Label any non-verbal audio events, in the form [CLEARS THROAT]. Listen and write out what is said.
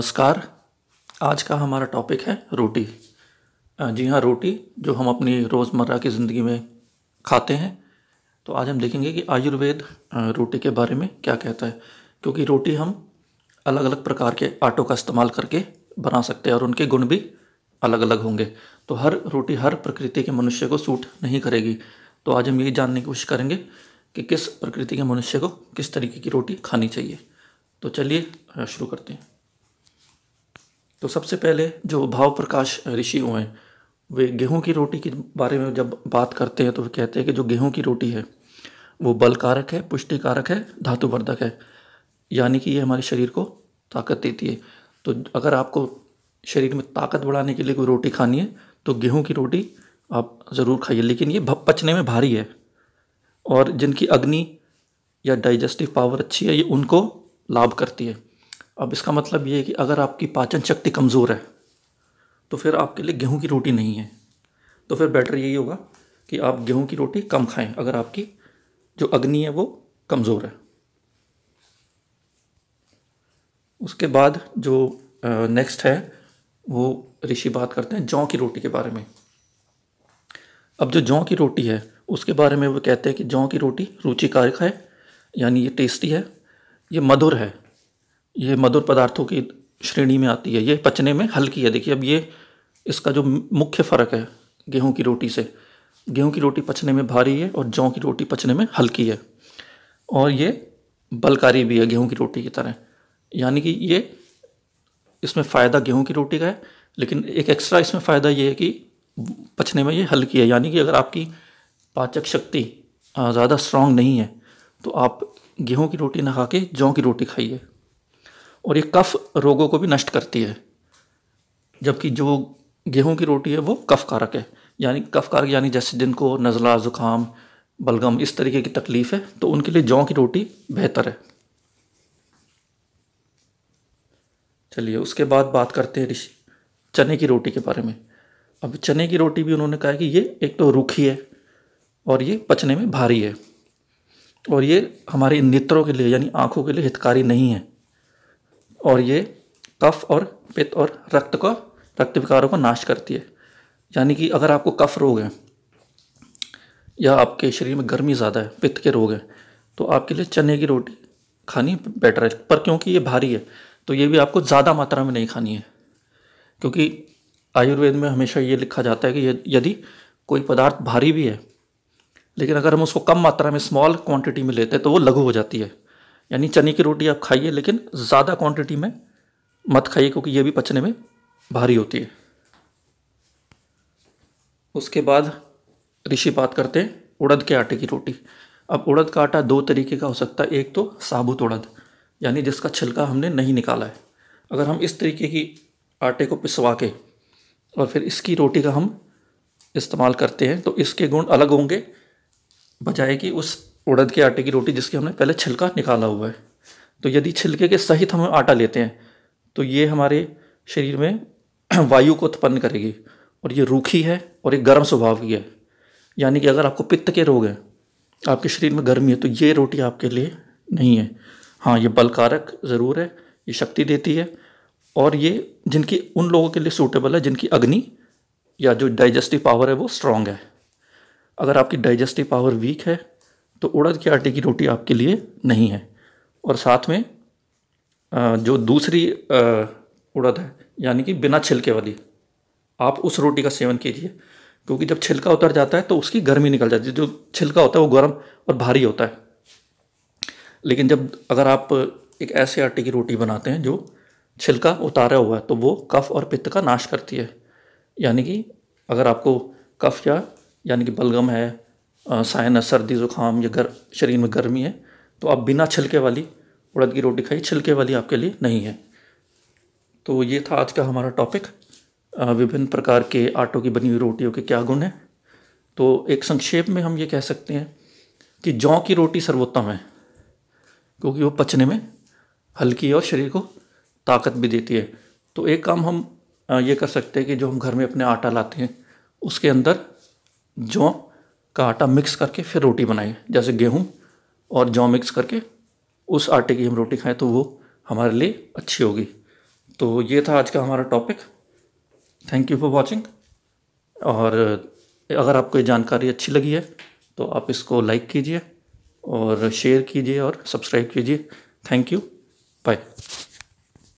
नमस्कार आज का हमारा टॉपिक है रोटी जी हाँ रोटी जो हम अपनी रोज़मर्रा की ज़िंदगी में खाते हैं तो आज हम देखेंगे कि आयुर्वेद रोटी के बारे में क्या कहता है क्योंकि रोटी हम अलग अलग प्रकार के आटों का इस्तेमाल करके बना सकते हैं और उनके गुण भी अलग अलग होंगे तो हर रोटी हर प्रकृति के मनुष्य को सूट नहीं करेगी तो आज हम ये जानने की कोशिश करेंगे कि किस प्रकृति के मनुष्य को किस तरीके की रोटी खानी चाहिए तो चलिए शुरू करते हैं तो सबसे पहले जो भाव प्रकाश ऋषि हुए हैं वे गेहूं की रोटी के बारे में जब बात करते हैं तो वे कहते हैं कि जो गेहूं की रोटी है वो बल कारक है पुष्टि कारक है धातुवर्धक है यानी कि ये हमारे शरीर को ताकत देती है तो अगर आपको शरीर में ताकत बढ़ाने के लिए कोई रोटी खानी है तो गेहूं की रोटी आप ज़रूर खाइए लेकिन ये पचने में भारी है और जिनकी अग्नि या डाइजेस्टिव पावर अच्छी है ये उनको लाभ करती है अब इसका मतलब ये है कि अगर आपकी पाचन शक्ति कमज़ोर है तो फिर आपके लिए गेहूं की रोटी नहीं है तो फिर बेटर यही होगा कि आप गेहूं की रोटी कम खाएं अगर आपकी जो अग्नि है वो कमज़ोर है उसके बाद जो नेक्स्ट है वो ऋषि बात करते हैं जौ की रोटी के बारे में अब जो जौ की रोटी है उसके बारे में वो कहते हैं कि जौ की रोटी रुचिकारक है यानी ये टेस्टी है ये मधुर है ये मधुर पदार्थों की श्रेणी में आती है ये पचने में हल्की है देखिए अब ये इसका जो मुख्य फ़र्क है गेहूं की रोटी से गेहूं की रोटी पचने में भारी है और जौ की रोटी पचने में हल्की है और ये बलकारी भी है गेहूं की रोटी की तरह यानी कि ये इसमें फ़ायदा गेहूं की रोटी का है लेकिन एक एक्स्ट्रा इसमें फ़ायदा ये है कि पचने में ये हल्की है यानी कि अगर आपकी पाचक शक्ति ज़्यादा स्ट्रांग नहीं है तो आप गेहूँ की रोटी ना खा के जौ की रोटी खाइए और ये कफ रोगों को भी नष्ट करती है जबकि जो गेहूं की रोटी है वो कफ कारक है यानी कफ कारक यानी जैसे जिनको नज़ला ज़ुकाम बलगम इस तरीके की तकलीफ़ है तो उनके लिए जौ की रोटी बेहतर है चलिए उसके बाद बात करते हैं ऋषि चने की रोटी के बारे में अब चने की रोटी भी उन्होंने कहा कि ये एक तो रूखी है और ये पचने में भारी है और ये हमारे नेत्रों के लिए यानी आँखों के लिए हितकारी नहीं है और ये कफ और पित्त और रक्त को रक्त विकारों को नाश करती है यानी कि अगर आपको कफ रोग है या आपके शरीर में गर्मी ज़्यादा है पित्त के रोग हैं तो आपके लिए चने की रोटी खानी बेटर है पर क्योंकि ये भारी है तो ये भी आपको ज़्यादा मात्रा में नहीं खानी है क्योंकि आयुर्वेद में हमेशा ये लिखा जाता है कि यदि कोई पदार्थ भारी भी है लेकिन अगर हम उसको कम मात्रा में स्मॉल क्वांटिटी में लेते हैं तो वो लघु हो जाती है यानी चने की रोटी आप खाइए लेकिन ज़्यादा क्वांटिटी में मत खाइए क्योंकि ये भी पचने में भारी होती है उसके बाद ऋषि बात करते हैं उड़द के आटे की रोटी अब उड़द का आटा दो तरीके का हो सकता है एक तो साबुत उड़द यानी जिसका छिलका हमने नहीं निकाला है अगर हम इस तरीके की आटे को पिसवा के और फिर इसकी रोटी का हम इस्तेमाल करते हैं तो इसके गुण अलग होंगे बजाय कि उस उड़द के आटे की रोटी जिसके हमने पहले छिलका निकाला हुआ है तो यदि छिलके के सहित हम आटा लेते हैं तो ये हमारे शरीर में [CLEARS THROAT] वायु को उत्पन्न करेगी और ये रूखी है और ये गर्म स्वभाव की है यानी कि अगर आपको पित्त के रोग हैं आपके शरीर में गर्मी है तो ये रोटी आपके लिए नहीं है हाँ ये बलकारक ज़रूर है ये शक्ति देती है और ये जिनकी उन लोगों के लिए सूटेबल है जिनकी अग्नि या जो डाइजेस्टिव पावर है वो स्ट्रांग है अगर आपकी डाइजेस्टिव पावर वीक है तो उड़द के आटे की रोटी आपके लिए नहीं है और साथ में जो दूसरी उड़द है यानी कि बिना छिलके वाली आप उस रोटी का सेवन कीजिए क्योंकि जब छिलका उतर जाता है तो उसकी गर्मी निकल जाती है जो छिलका होता है वो गर्म और भारी होता है लेकिन जब अगर आप एक ऐसे आटे की रोटी बनाते हैं जो छिलका उतारा हुआ है तो वो कफ और पित्त का नाश करती है यानी कि अगर आपको कफ या यानी कि बलगम है साइन सर्दी ज़ुकाम या गर शरीर में गर्मी है तो आप बिना छिलके वाली उड़द की रोटी खाइए छिलके वाली आपके लिए नहीं है तो ये था आज का हमारा टॉपिक विभिन्न प्रकार के आटों की बनी हुई रोटियों के क्या गुण हैं तो एक संक्षेप में हम ये कह सकते हैं कि जौ की रोटी सर्वोत्तम है क्योंकि वो पचने में हल्की है और शरीर को ताकत भी देती है तो एक काम हम ये कर सकते हैं कि जो हम घर में अपने आटा लाते हैं उसके अंदर जौ का आटा मिक्स करके फिर रोटी बनाई जैसे गेहूँ और जौ मिक्स करके उस आटे की हम रोटी खाएँ तो वो हमारे लिए अच्छी होगी तो ये था आज का हमारा topic thank you for watching और अगर आपको ये जानकारी अच्छी लगी है तो आप इसको लाइक कीजिए और शेयर कीजिए और सब्सक्राइब कीजिए थैंक यू बाय